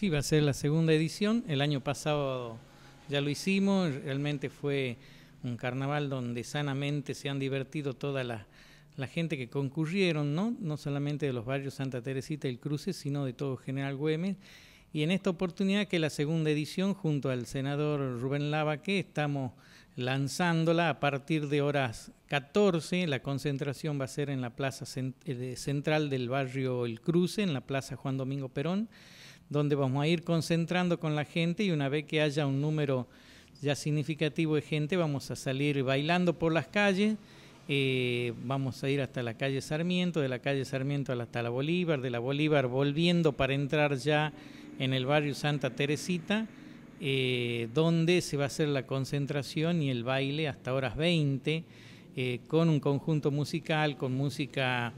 Sí, va a ser la segunda edición. El año pasado ya lo hicimos. Realmente fue un carnaval donde sanamente se han divertido toda la, gente que concurrieron, ¿no? no solamente de los barrios Santa Teresita y el Cruce, sino de todo General Güemes. Y en esta oportunidad, que la segunda edición, junto al senador Rubén Lavaque, estamos lanzándola a partir de horas 14. La concentración va a ser en la plaza eh, central del barrio El Cruce, en la plaza Juan Domingo Perón donde vamos a ir concentrando con la gente y una vez que haya un número ya significativo de gente, vamos a salir bailando por las calles. Eh, vamos a ir hasta la calle Sarmiento, de la calle Sarmiento hasta la Bolívar, de la Bolívar volviendo para entrar ya en el barrio Santa Teresita, eh, donde se va a hacer la concentración y el baile hasta horas 20, eh, con un conjunto musical, con música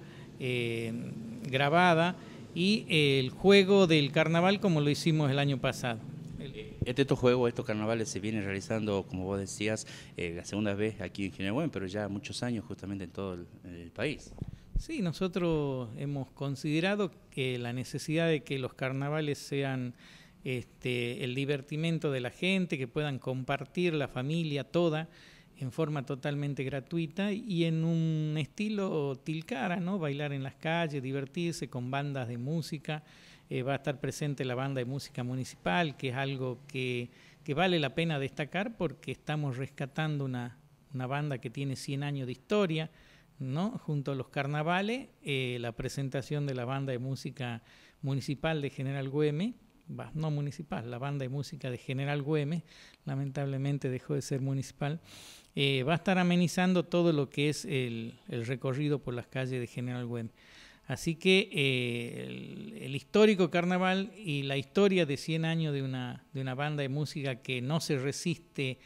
grabada y el juego del carnaval como lo hicimos el año pasado. Este, estos juegos, estos carnavales se vienen realizando, como vos decías, eh, la segunda vez aquí en Ginebra, pero ya muchos años justamente en todo el, país. Sí, nosotros hemos considerado que la necesidad de que los carnavales sean este, el divertimento de la gente, que puedan compartir la familia toda, en forma totalmente gratuita y en un estilo tilcara, ¿no? Bailar en las calles, divertirse con bandas de música. Eh, va a estar presente la banda de música municipal, que es algo que, vale la pena destacar porque estamos rescatando una, banda que tiene 100 años de historia, ¿no? junto a los carnavales, eh, la presentación de la banda de música municipal de General Güemes no municipal, la banda de música de General Güemes, lamentablemente dejó de ser municipal, eh, va a estar amenizando todo lo que es el, recorrido por las calles de General Güemes. Así que eh, el, histórico carnaval y la historia de 100 años de una, de una banda de música que no se resiste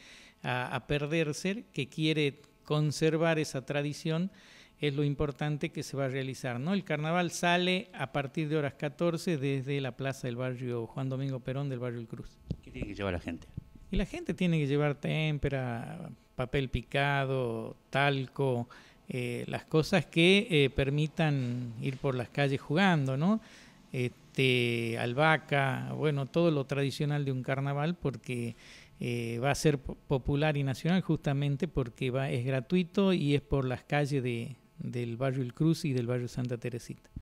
a, a perderse, que quiere conservar esa tradición, es lo importante que se va a realizar. ¿no? El carnaval sale a partir de horas 14 desde la plaza del barrio Juan Domingo Perón del barrio El Cruz. ¿Qué tiene que llevar la gente? Y la gente tiene que llevar témpera, papel picado, talco, eh, las cosas que eh, permitan ir por las calles jugando, ¿no? Este, albahaca, bueno, todo lo tradicional de un carnaval porque eh, va a ser popular y nacional justamente porque va, es gratuito y es por las calles de, del barrio El Cruz y del barrio Santa Teresita.